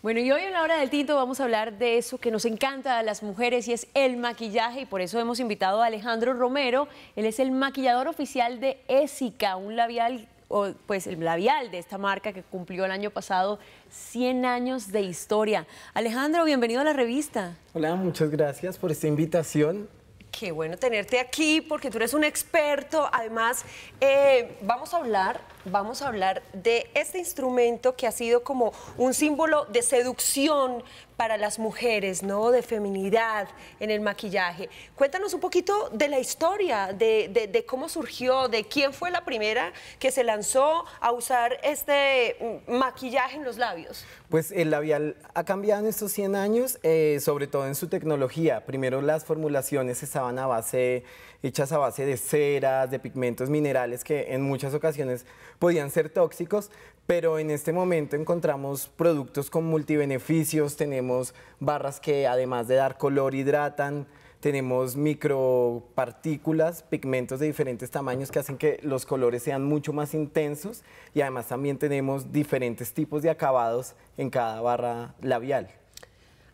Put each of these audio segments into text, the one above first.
Bueno, y hoy en la hora del tinto vamos a hablar de eso que nos encanta a las mujeres y es el maquillaje y por eso hemos invitado a Alejandro Romero. Él es el maquillador oficial de Esica, un labial o, pues el labial de esta marca que cumplió el año pasado 100 años de historia. Alejandro, bienvenido a la revista. Hola, muchas gracias por esta invitación. Qué bueno tenerte aquí porque tú eres un experto. Además, eh, vamos a hablar vamos a hablar de este instrumento que ha sido como un símbolo de seducción para las mujeres, ¿no? De feminidad en el maquillaje. Cuéntanos un poquito de la historia, de, cómo surgió, de quién fue la primera que se lanzó a usar este maquillaje en los labios. Pues el labial ha cambiado en estos 100 años, eh, sobre todo en su tecnología. Primero las formulaciones estaban a base, hechas a base de ceras, de pigmentos minerales que en muchas ocasiones podían ser tóxicos, pero en este momento encontramos productos con multibeneficios, tenemos barras que además de dar color hidratan, tenemos micropartículas, pigmentos de diferentes tamaños que hacen que los colores sean mucho más intensos y además también tenemos diferentes tipos de acabados en cada barra labial.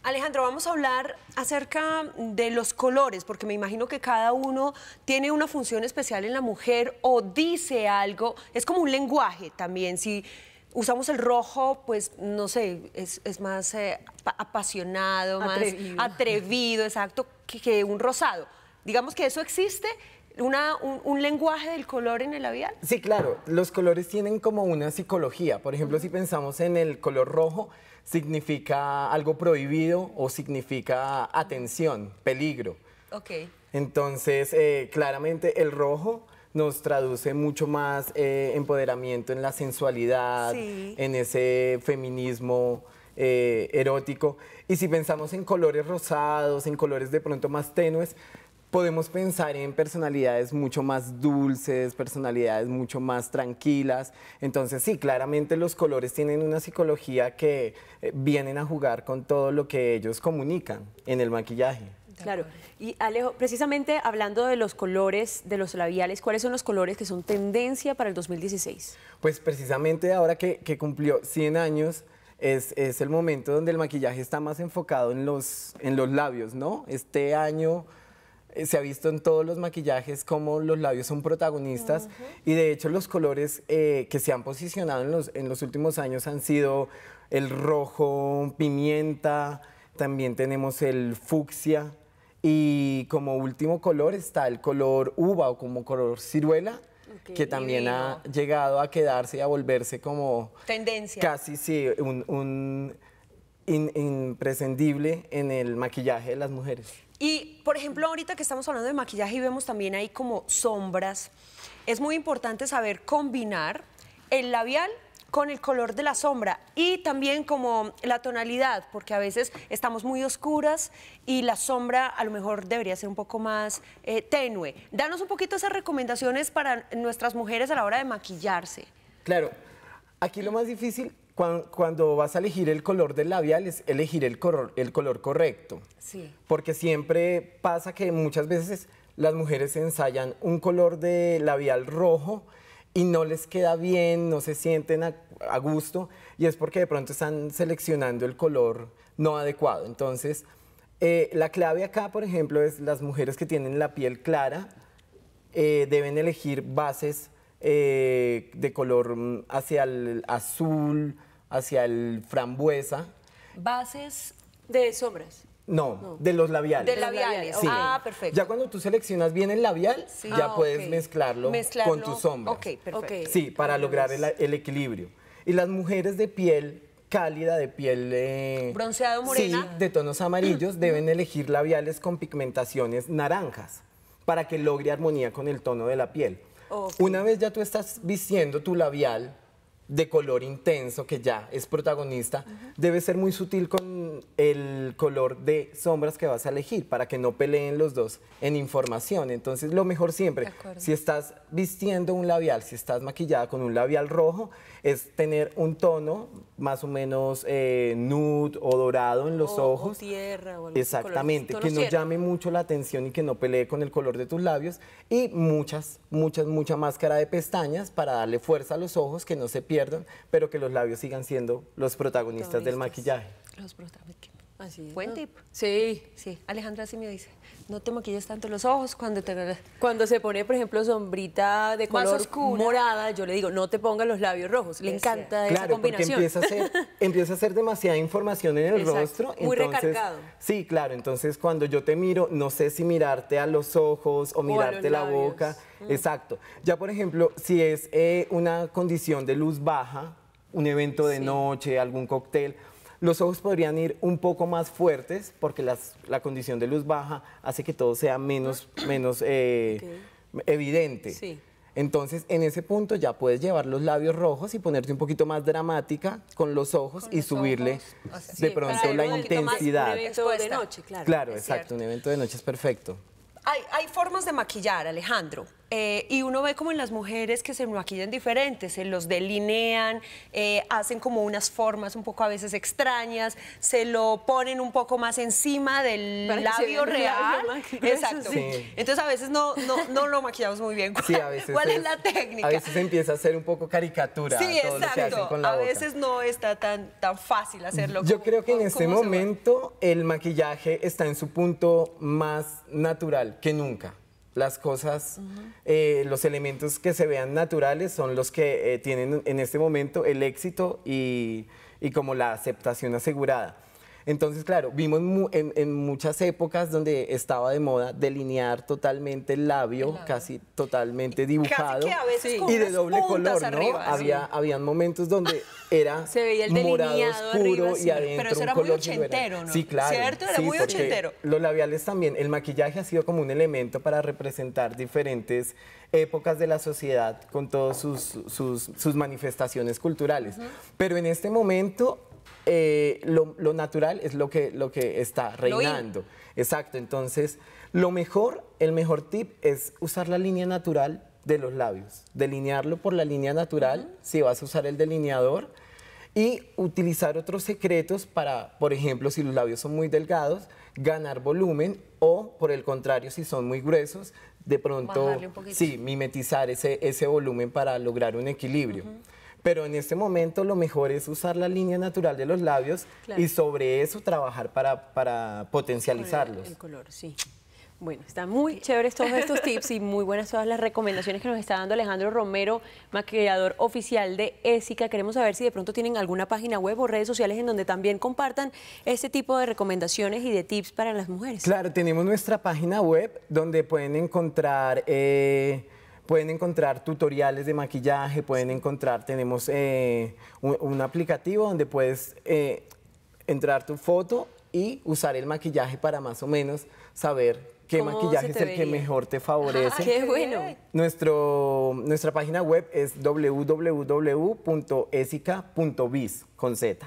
Alejandro, vamos a hablar acerca de los colores, porque me imagino que cada uno tiene una función especial en la mujer o dice algo, es como un lenguaje también, si usamos el rojo, pues no sé, es, más eh, apasionado, más atrevido, exacto, que un rosado. Digamos que eso existe un, lenguaje del color en el labial? Sí, claro. Los colores tienen como una psicología. Por ejemplo, si pensamos en el color rojo, significa algo prohibido o significa atención, peligro. Ok. Entonces, eh, claramente el rojo nos traduce mucho más eh, empoderamiento en la sensualidad, en ese feminismo eh, erótico. Y si pensamos en colores rosados, en colores de pronto más tenues, podemos pensar en personalidades mucho más dulces, personalidades mucho más tranquilas. Entonces sí, claramente los colores tienen una psicología que eh, vienen a jugar con todo lo que ellos comunican en el maquillaje. Claro. Y Alejo, precisamente hablando de los colores, de los labiales, ¿cuáles son los colores que son tendencia para el 2016? Pues precisamente ahora que, que cumplió 100 años, es, es, el momento donde el maquillaje está más enfocado en los, en los labios, ¿no? Este año eh, se ha visto en todos los maquillajes cómo los labios son protagonistas y de hecho los colores eh, que se han posicionado en los, en los últimos años han sido el rojo, pimienta, también tenemos el fucsia y como último color está el color uva o como color ciruela. que también ha llegado a quedarse y a volverse como... Tendencia. Casi, sí, un imprescindible en el maquillaje de las mujeres. Y, por ejemplo, ahorita que estamos hablando de maquillaje y vemos también ahí como sombras, es muy importante saber combinar el labial con el color de la sombra y también como la tonalidad, porque a veces estamos muy oscuras y la sombra a lo mejor debería ser un poco más eh, tenue. Danos un poquito esas recomendaciones para nuestras mujeres a la hora de maquillarse. Claro, aquí lo más difícil cuando, vas a elegir el color del labial es elegir el color, correcto. Sí. Porque siempre pasa que muchas veces las mujeres ensayan un color de labial rojo y no les queda bien, no se sienten a, gusto y es porque de pronto están seleccionando el color no adecuado. Entonces, eh, la clave acá, por ejemplo, es las mujeres que tienen la piel clara eh, deben elegir bases eh, de color mm, hacia el azul, hacia el frambuesa. Bases de sombras. No, de los labiales. De labiales, sí. ah, perfecto. Ya cuando tú seleccionas bien el labial, ya ah, puedes mezclarlo, con tu sombra Ok, perfecto. Sí, para lograr el, equilibrio. Y las mujeres de piel cálida, de piel... Eh, Bronceado morena. de tonos amarillos, deben elegir labiales con pigmentaciones naranjas para que logre armonía con el tono de la piel. Una vez ya tú estás vistiendo tu labial de color intenso, que ya es protagonista, debe ser muy sutil con el color de sombras que vas a elegir para que no peleen los dos en información. Entonces, lo mejor siempre, si estás vistiendo un labial, si estás maquillada con un labial rojo, es tener un tono más o menos eh, nude o dorado en los ojos. Exactamente, que no llame mucho la atención y que no pelee con el color de tus labios. Y muchas, muchas, mucha máscara de pestañas para darle fuerza a los ojos, que no se pero que los labios sigan siendo los protagonistas del maquillaje. Los protagonistas. Buen tip. Sí. Sí, Alejandra sí me dice, no te maquilles tanto los ojos cuando te... Cuando se pone, por ejemplo, sombrita de color morada, yo le digo, no te pongas los labios rojos. Le encanta esa combinación. empieza a, hacer demasiada información en el rostro. Muy recargado. Sí, claro. Entonces, cuando yo te miro, no sé si mirarte a los ojos o mirarte la boca. Mm. Exacto. Ya, por ejemplo, si es eh, una condición de luz baja, un evento de noche, algún cóctel los ojos podrían ir un poco más fuertes porque la condición de luz baja hace que todo sea menos, menos eh, evidente. Entonces, en ese punto ya puedes llevar los labios rojos y ponerte un poquito más dramática con los ojos y subirle de pronto la intensidad. un evento de noche, claro. Claro, exacto, un evento de noche es perfecto. Hay, hay formas de maquillar, Alejandro. Eh, y uno ve como en las mujeres que se maquillan diferentes, se los delinean, eh, hacen como unas formas un poco a veces extrañas, se lo ponen un poco más encima del labio real. Exacto. Entonces a veces no, lo maquillamos muy bien. ¿Cuál es, la técnica? A veces empieza a ser un poco caricatura. Sí, todo exacto. Lo que hacen a veces no está tan, fácil hacerlo. Yo creo que en este momento el maquillaje está en su punto más natural que nunca las cosas, eh, los elementos que se vean naturales son los que eh, tienen en este momento el éxito y como la aceptación asegurada. Entonces, claro, vimos en, muchas épocas donde estaba de moda delinear totalmente el labio, casi totalmente dibujado y de doble color, ¿no? Había, Habían momentos donde era Se el morado oscuro y adentro Pero eso era muy ochentero, ¿no? Sí, claro. ¿Cierto? Era muy Los labiales también, el maquillaje ha sido como un elemento para representar diferentes épocas de la sociedad con todas sus, manifestaciones culturales. Pero en este momento eh, lo, natural es lo que, lo que está reinando. Exacto, entonces lo mejor, el mejor tip es usar la línea natural de los labios, delinearlo por la línea natural, si vas a usar el delineador, y utilizar otros secretos para, por ejemplo, si los labios son muy delgados, ganar volumen o, por el contrario, si son muy gruesos, de pronto, sí, mimetizar ese, volumen para lograr un equilibrio pero en este momento lo mejor es usar la línea natural de los labios y sobre eso trabajar para, para potencializarlos. El, color, sí. Bueno, están muy chéveres todos estos tips y muy buenas todas las recomendaciones que nos está dando Alejandro Romero, maquillador oficial de ESICA. Queremos saber si de pronto tienen alguna página web o redes sociales en donde también compartan este tipo de recomendaciones y de tips para las mujeres. Claro, tenemos nuestra página web donde pueden encontrar... Eh, Pueden encontrar tutoriales de maquillaje, pueden encontrar, tenemos eh, un, aplicativo donde puedes eh, entrar tu foto y usar el maquillaje para más o menos saber qué maquillaje es el que mejor te favorece. Ah, ¡Qué bueno! Nuestro, nuestra página web es www.esica.biz con Z.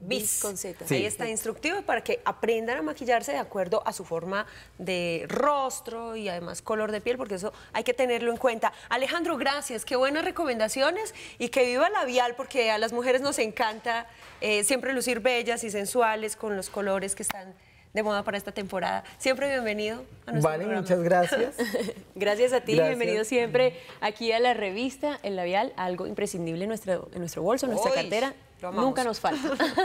Bis. Ahí está instructivo para que aprendan a maquillarse de acuerdo a su forma de rostro y además color de piel, porque eso hay que tenerlo en cuenta. Alejandro, gracias. Qué buenas recomendaciones y que viva labial, porque a las mujeres nos encanta eh, siempre lucir bellas y sensuales con los colores que están de moda para esta temporada. Siempre bienvenido a nuestro Vale, muchas gracias. gracias a ti, bienvenido siempre aquí a la revista El Labial, algo imprescindible en nuestro, en nuestro bolso, en nuestra cartera. Nunca nos falta.